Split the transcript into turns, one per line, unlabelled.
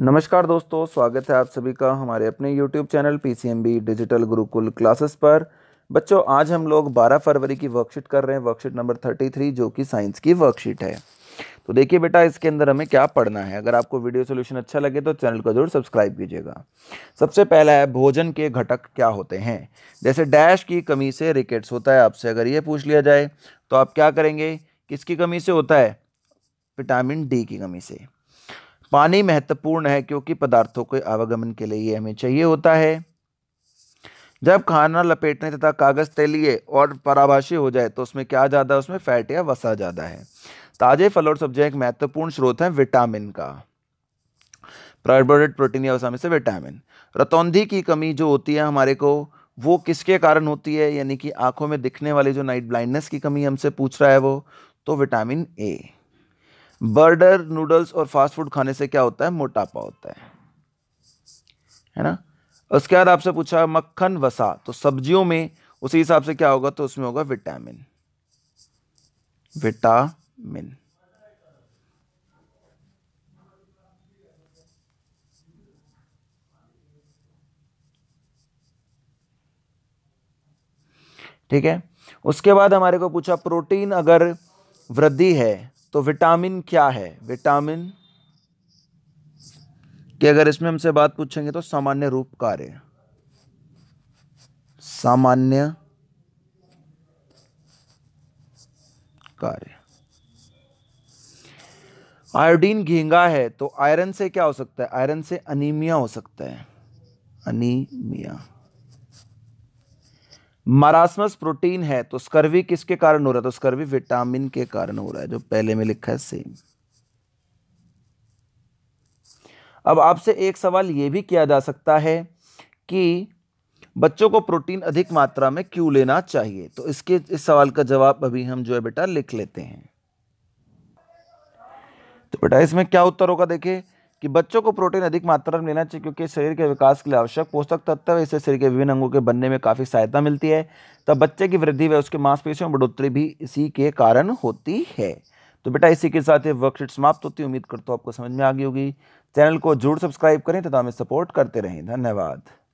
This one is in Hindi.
नमस्कार दोस्तों स्वागत है आप सभी का हमारे अपने YouTube channel P digital Gurukul classes पर बच्चों आज हम लोग 12 फरवरी की वर्कशीट कर रहे हैं वर्कशीट नंबर 33 जो कि साइंस की वर्कशीट है तो देखिए बेटा इसके अंदर हमें क्या पढ़ना है अगर आपको वीडियो सोल्यूशन अच्छा लगे तो चैनल को जरूर सब्सक्राइब कीजिएगा सबसे पहला है भोजन के घटक क्या होते हैं जैसे डैश की कमी से रिकेट्स होता है आपसे अगर ये पूछ लिया जाए तो आप क्या करेंगे किसकी कमी से होता है विटामिन डी की कमी से पानी महत्वपूर्ण है क्योंकि पदार्थों के आवागमन के लिए हमें चाहिए होता है जब खाना लपेटने तथा कागज़ तैलिए और पराभाषी हो जाए तो उसमें क्या ज़्यादा है उसमें फ़ैट या वसा ज़्यादा है ताज़े फल और सब्जियाँ एक महत्वपूर्ण स्रोत है विटामिन का कार्बोहाइड्रेट प्रोटीन या वसा में से विटामिन रतौंधी की कमी जो होती है हमारे को वो किसके कारण होती है यानी कि आंखों में दिखने वाली जो नाइट ब्लाइंडनेस की कमी हमसे पूछ रहा है वो तो विटामिन ए बर्डर नूडल्स और फास्ट फूड खाने से क्या होता है मोटापा होता है है ना उसके बाद आपसे पूछा मक्खन वसा तो सब्जियों में उसी हिसाब से क्या होगा तो उसमें होगा विटामिन विटामिन ठीक है उसके बाद हमारे को पूछा प्रोटीन अगर वृद्धि है तो विटामिन क्या है विटामिन कि अगर इसमें हमसे बात पूछेंगे तो सामान्य रूप कार्य सामान्य कार्य आयोडीन घींगा है तो आयरन से क्या हो सकता है आयरन से अनीमिया हो सकता है अनीमिया मरासमस प्रोटीन है तो स्कर्वी किसके कारण हो रहा है तो स्कर्वी विटामिन के कारण हो रहा है जो पहले में लिखा है सेम अब आपसे एक सवाल यह भी किया जा सकता है कि बच्चों को प्रोटीन अधिक मात्रा में क्यों लेना चाहिए तो इसके इस सवाल का जवाब अभी हम जो है बेटा लिख लेते हैं तो बेटा इसमें क्या उत्तर होगा देखिए कि बच्चों को प्रोटीन अधिक मात्रा में लेना चाहिए क्योंकि शरीर के विकास के लिए आवश्यक पोषक तत्व इससे शरीर के विभिन्न अंगों के बनने में काफ़ी सहायता मिलती है तब बच्चे की वृद्धि व उसके मांसपेशियों में बढ़ोतरी भी इसी के कारण होती है तो बेटा इसी के साथ ये वर्कशीट समाप्त होती है उम्मीद करता हूँ आपको समझ में आ गई होगी चैनल को जरूर सब्सक्राइब करें तथा हमें सपोर्ट करते रहें धन्यवाद